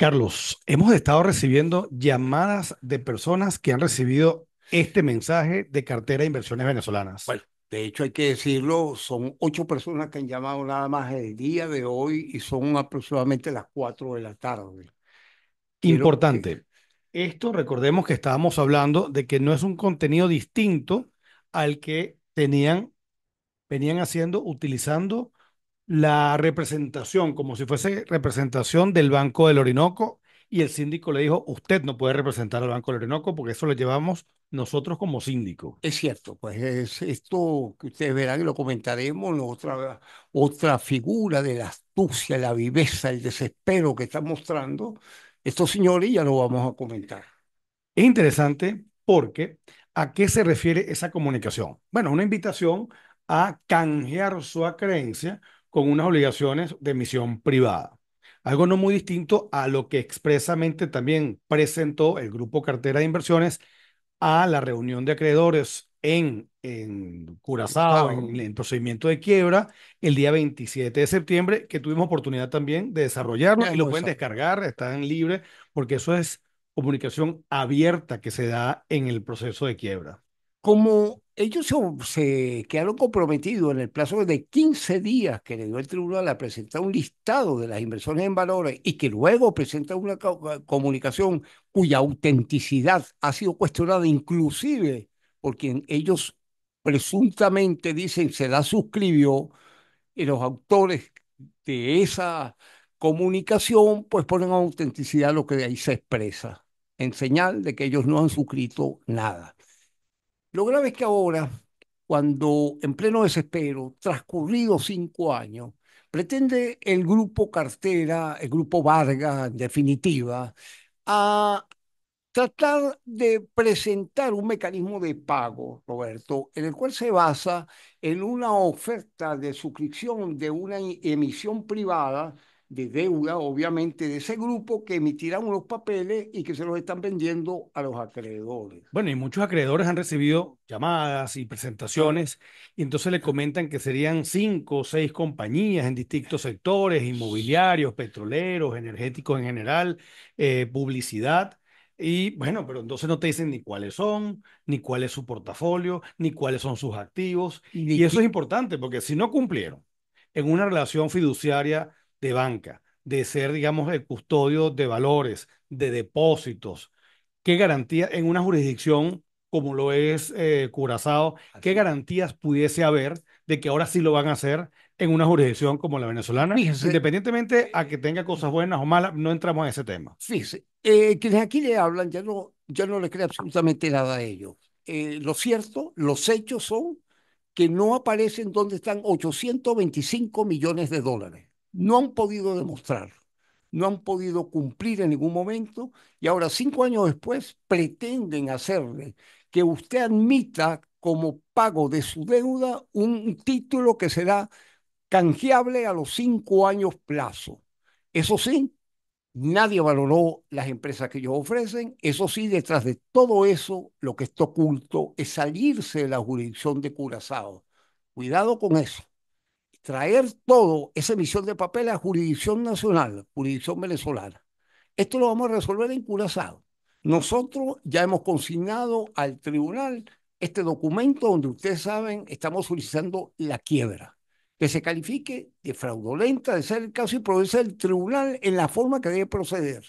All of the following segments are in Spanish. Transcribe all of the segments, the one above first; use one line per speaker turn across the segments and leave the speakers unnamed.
Carlos, hemos estado recibiendo llamadas de personas que han recibido
este mensaje de cartera inversiones venezolanas. Bueno, de hecho hay que decirlo, son ocho personas que han llamado nada más el día de hoy y son aproximadamente las cuatro de la tarde.
Importante. Esto recordemos que estábamos hablando de que no es un contenido distinto al que tenían, venían haciendo utilizando la representación, como si fuese representación del Banco del Orinoco, y el síndico le dijo, usted no puede representar al Banco del Orinoco porque eso lo llevamos nosotros
como síndico. Es cierto, pues es esto que ustedes verán y lo comentaremos, otra, otra figura de la astucia, la viveza, el desespero que está mostrando estos señores ya lo vamos a comentar. Es interesante porque
¿a qué se refiere esa comunicación? Bueno, una invitación a canjear su acreencia, con unas obligaciones de emisión privada. Algo no muy distinto a lo que expresamente también presentó el Grupo Cartera de Inversiones a la reunión de acreedores en, en Curazao, en procedimiento de quiebra, el día 27 de septiembre, que tuvimos oportunidad también de desarrollarlo y lo pueden descargar, están libres, porque eso es comunicación abierta que se da en el proceso de
quiebra. Como ellos se, quedaron comprometidos en el plazo de 15 días que le dio el tribunal a presentar un listado de las inversiones en valores y que luego presenta una comunicación cuya autenticidad ha sido cuestionada inclusive por quien ellos presuntamente dicen se la suscribió y eh, los autores de esa comunicación pues ponen a autenticidad lo que de ahí se expresa en señal de que ellos no han suscrito nada. Lo grave es que ahora, cuando en pleno desespero, transcurridos cinco años, pretende el grupo Cartera, el grupo Vargas, en definitiva, a tratar de presentar un mecanismo de pago, Roberto, en el cual se basa en una oferta de suscripción de una em-, emisión privada de deuda, obviamente, de ese grupo que emitirán unos papeles y que se los están vendiendo a los acreedores.
Bueno, y muchos acreedores han recibido llamadas y presentaciones, y entonces le comentan que serían cinco o seis compañías en distintos sectores, inmobiliarios, petroleros, energéticos en general, eh, publicidad. Y bueno, pero entonces no te dicen ni cuáles son, ni cuál es su portafolio, ni cuáles son sus activos. y eso es importante, porque si no cumplieron en una relación fiduciaria, de banca, de ser, digamos, el custodio de valores, de depósitos. ¿Qué garantía en una jurisdicción como lo es Curazado, eh, Curazao, qué garantías pudiese haber de que ahora sí lo van a hacer en una jurisdicción como la venezolana? Independientemente a que tenga cosas buenas o malas, no entramos en ese tema.
sí eh, quienes aquí le hablan, ya no, ya no le creo absolutamente nada a ellos. Eh, lo cierto, los hechos son que no aparecen donde están 825 millones de dólares no han podido demostrar, no han podido cumplir en ningún momento y ahora cinco años después pretenden hacerle que usted admita como pago de su deuda un título que será canjeable a los cinco años plazo. Eso sí, nadie valoró las empresas que ellos ofrecen. Eso sí, detrás de todo eso, lo que está oculto es salirse de la jurisdicción de Curazao. Cuidado con eso traer todo esa emisión de papel a jurisdicción nacional, jurisdicción venezolana. Esto lo vamos a resolver en Curazao. Nosotros ya hemos consignado al tribunal este documento donde ustedes saben estamos solicitando la quiebra, que se califique de fraudulenta, de ser el caso y proveerse el tribunal en la forma que debe proceder.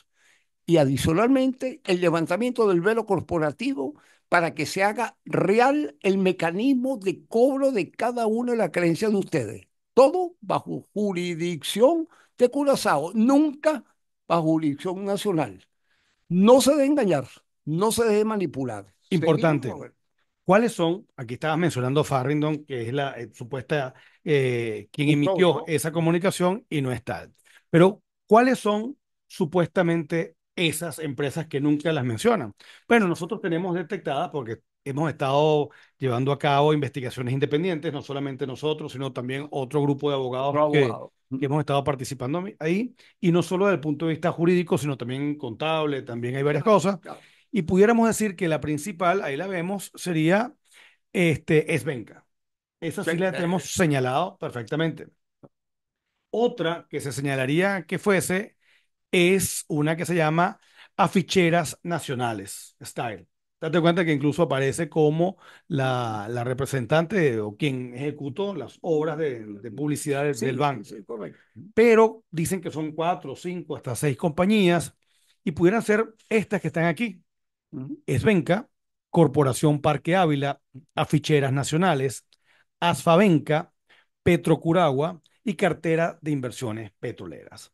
Y adicionalmente, el levantamiento del velo corporativo para que se haga real el mecanismo de cobro de cada una de las creencias de ustedes todo bajo jurisdicción de Curazao, nunca bajo jurisdicción nacional. No se debe engañar, no se debe manipular. Importante.
¿Cuáles son? Aquí estabas mencionando Farrington, que es la eh, supuesta eh, quien emitió esa comunicación y no está. Pero, ¿cuáles son supuestamente esas empresas que nunca las mencionan? Bueno, nosotros tenemos detectadas porque hemos estado llevando a cabo investigaciones independientes, no solamente nosotros, sino también otro grupo de abogados mm. que, hemos estado participando ahí, y no solo desde el punto de vista jurídico, sino también contable, también hay varias cosas. Y pudiéramos decir que la principal, ahí la vemos, sería este, Esa sí la tenemos eh. señalado perfectamente. Otra que se señalaría que fuese es una que se llama aficheras nacionales, style. Date cuenta que incluso aparece como la, representante o quien ejecutó las obras de, publicidad del, banco. correcto. Pero dicen que son cuatro, cinco, hasta seis compañías y pudieran ser estas que están aquí. Esvenca, Corporación Parque Ávila, Aficheras Nacionales, Asfabenca, Petrocuragua
y Cartera de Inversiones Petroleras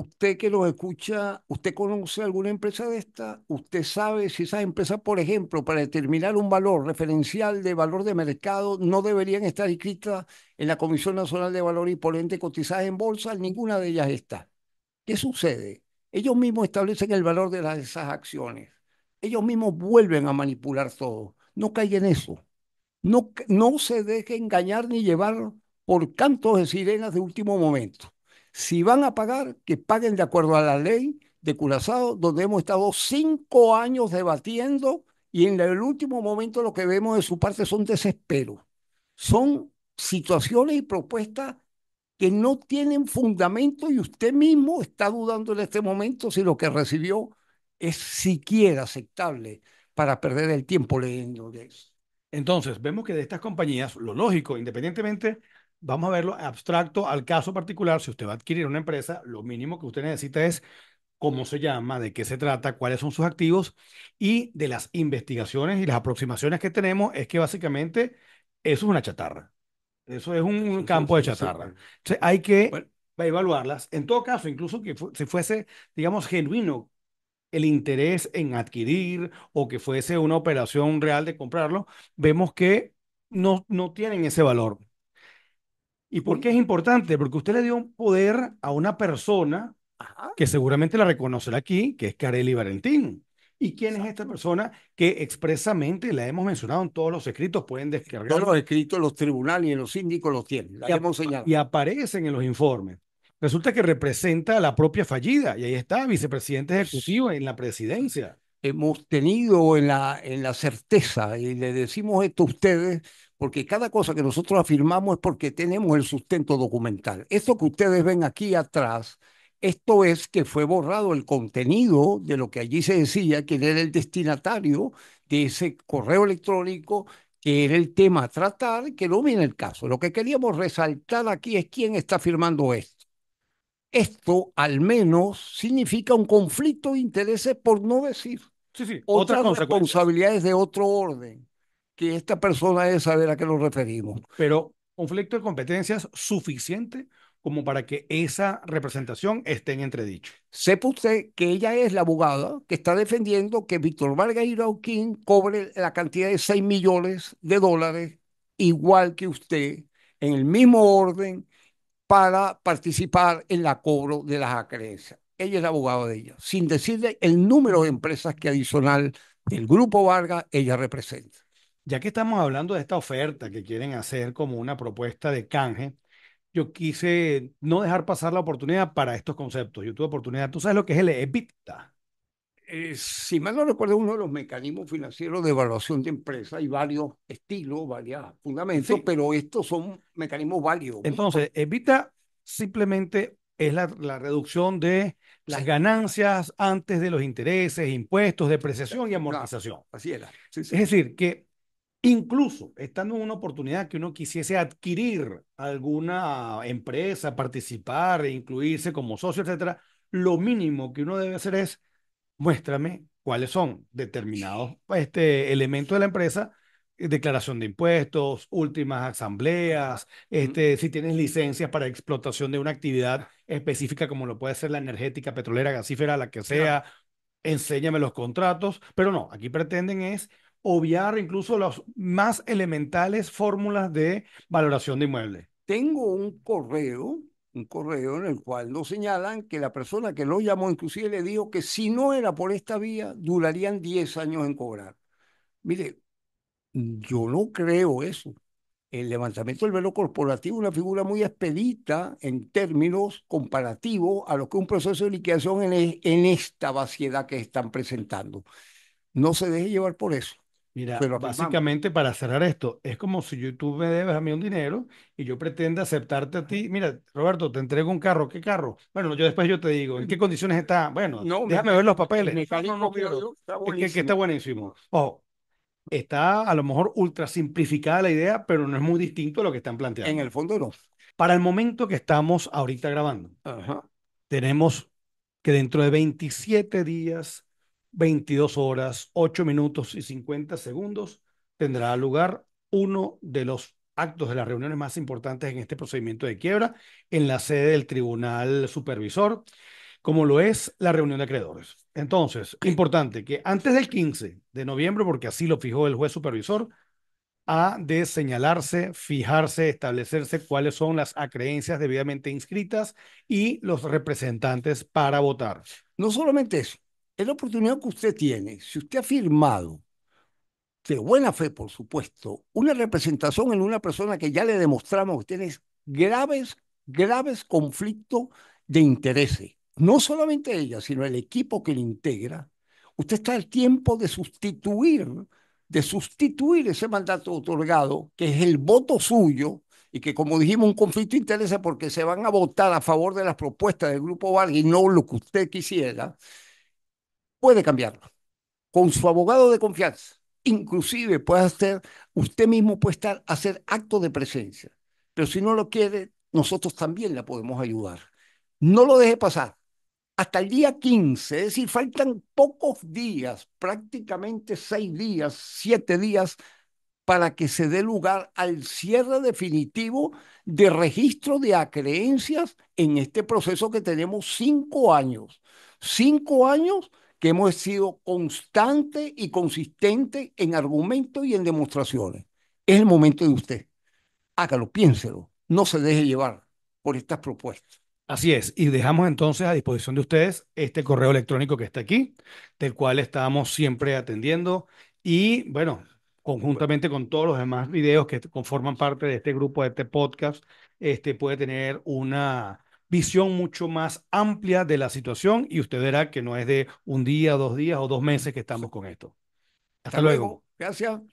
usted que los escucha, ¿usted conoce alguna empresa de esta? ¿Usted sabe si esas empresas, por ejemplo, para determinar un valor referencial de valor de mercado, no deberían estar inscritas en la Comisión Nacional de Valor y por ende cotizadas en bolsa? Ninguna de ellas está. ¿Qué sucede? Ellos mismos establecen el valor de esas acciones. Ellos mismos vuelven a manipular todo. No caigan en eso. No, no se deje engañar ni llevar por cantos de sirenas de último momento. Si van a pagar, que paguen de acuerdo a la ley de Curazao, donde hemos estado cinco años debatiendo y en el último momento lo que vemos de su parte son desesperos. Son situaciones y propuestas que no tienen fundamento y usted mismo está dudando en este momento si lo que recibió es siquiera aceptable para perder el tiempo leyendo Entonces, vemos que de estas compañías, lo lógico, independientemente vamos a
verlo abstracto al caso particular, si usted va a adquirir una empresa, lo mínimo que usted necesita es cómo se llama, de qué se trata, cuáles son sus activos y de las investigaciones y las aproximaciones que tenemos es que básicamente eso es una chatarra. Eso es un campo de chatarra. hay que evaluarlas. En todo caso, incluso que si fuese, digamos, genuino el interés en adquirir o que fuese una operación real de comprarlo, vemos que no, no tienen ese valor. ¿Y por qué es importante? Porque usted le dio poder a una persona que seguramente la
reconocerá aquí, que es Carelli Valentín.
¿Y quién es esta persona que expresamente la hemos mencionado en todos los escritos? Pueden descargar. Todos los
escritos, los tribunales y los síndicos los tienen. La hemos
señalado. y aparecen en los informes. Resulta que representa a la propia fallida. Y ahí está,
vicepresidente ejecutivo en la presidencia hemos tenido en la, en la certeza, y le decimos esto a ustedes, porque cada cosa que nosotros afirmamos es porque tenemos el sustento documental. Esto que ustedes ven aquí atrás, esto es que fue borrado el contenido de lo que allí se decía, que era el destinatario de ese correo electrónico, que era el tema a tratar, que no viene el caso. Lo que queríamos resaltar aquí es quién está firmando esto. Esto al menos significa un conflicto de intereses, por no decir sí, sí. otras, responsabilidades de otro orden, que esta persona esa de la que nos referimos. Pero
conflicto de competencias suficiente como para que esa representación esté en entredicho.
Sepa usted que ella es la abogada que está defendiendo que Víctor Vargas Irauquín cobre la cantidad de 6 millones de dólares, igual que usted, en el mismo orden, para participar en la cobro de las acreencias. Ella es abogada de ella, sin decirle el número de empresas que adicional del Grupo Varga ella representa. Ya que estamos hablando de esta oferta
que quieren hacer como una propuesta de canje, yo quise no dejar pasar la oportunidad para estos conceptos. Yo tuve oportunidad, tú sabes lo que es el EBITDA.
Eh, si mal no recuerdo, uno de los mecanismos financieros de evaluación de empresa, hay varios estilos, varios fundamentos, pero estos son mecanismos válidos.
Entonces, evita simplemente es la, reducción de las ganancias antes de los intereses, impuestos, depreciación y amortización. así era. Es decir, que incluso estando en una oportunidad que uno quisiese adquirir alguna empresa, participar, e incluirse como socio, etcétera, lo mínimo que uno debe hacer es muéstrame cuáles son determinados pues, este, elementos de la empresa, eh, declaración de impuestos, últimas asambleas, este, si tienes licencias para explotación de una actividad específica como lo puede ser la energética, petrolera, gasífera, la que sea, enséñame los contratos, pero no, aquí pretenden es obviar incluso las más elementales fórmulas de valoración de inmuebles.
Tengo un correo un correo en el cual no señalan que la persona que lo llamó inclusive le dijo que si no era por esta vía, durarían 10 años en cobrar. Mire, yo no creo eso. El levantamiento del velo corporativo es una figura muy expedita en términos comparativos a lo que un proceso de liquidación en, en esta vaciedad que están presentando. No se deje llevar por eso. Mira, Pero básicamente
para cerrar esto, es como si yo, tú me debes a mí un dinero y yo pretendo aceptarte a ti. Mira, Roberto, te entrego un carro. ¿Qué carro? Bueno, yo después yo te digo, ¿en qué mm. condiciones está? Bueno, no, déjame ver los papeles. no, Está buenísimo. Es que, está buenísimo. Ojo, está a lo mejor ultra simplificada la idea, pero no es muy distinto a lo que están planteando. En el fondo no. Para el momento que estamos ahorita grabando, tenemos que dentro de 27 días 22 horas, 8 minutos y 50 segundos, tendrá lugar uno de los actos de las reuniones más importantes en este procedimiento de quiebra en la sede del Tribunal Supervisor, como lo es la reunión de acreedores. Entonces, importante que antes del 15 de noviembre, porque así lo fijó el juez supervisor, ha de señalarse, fijarse, establecerse cuáles son las acreencias debidamente inscritas y los representantes para votar. No
solamente eso, es la oportunidad que usted tiene. Si usted ha firmado, de buena fe, por supuesto, una representación en una persona que ya le demostramos que tiene graves, graves conflictos de intereses, no solamente ella, sino el equipo que le integra, usted está al tiempo de sustituir, de sustituir ese mandato otorgado, que es el voto suyo, y que como dijimos, un conflicto de intereses porque se van a votar a favor de las propuestas del Grupo Vargas y no lo que usted quisiera, puede cambiarlo con su abogado de confianza. Inclusive puede hacer, usted mismo puede estar, hacer acto de presencia. Pero si no lo quiere, nosotros también la podemos ayudar. No lo deje pasar. Hasta el día 15, es decir, faltan pocos días, prácticamente seis días, siete días, para que se dé lugar al cierre definitivo de registro de acreencias en este proceso que tenemos cinco años. Cinco años que hemos sido constante y consistente en argumentos y en demostraciones. Es el momento de usted. Hágalo, piénselo. No se deje llevar por estas propuestas.
Así es, y dejamos entonces a disposición de ustedes este correo electrónico que está aquí, del cual estamos siempre atendiendo y bueno, conjuntamente con todos los demás videos que conforman parte de este grupo, de este podcast, este puede tener una, visión mucho más amplia de la situación y usted verá que no es de un día, dos días o dos meses que estamos con esto. Hasta, luego.
Gracias.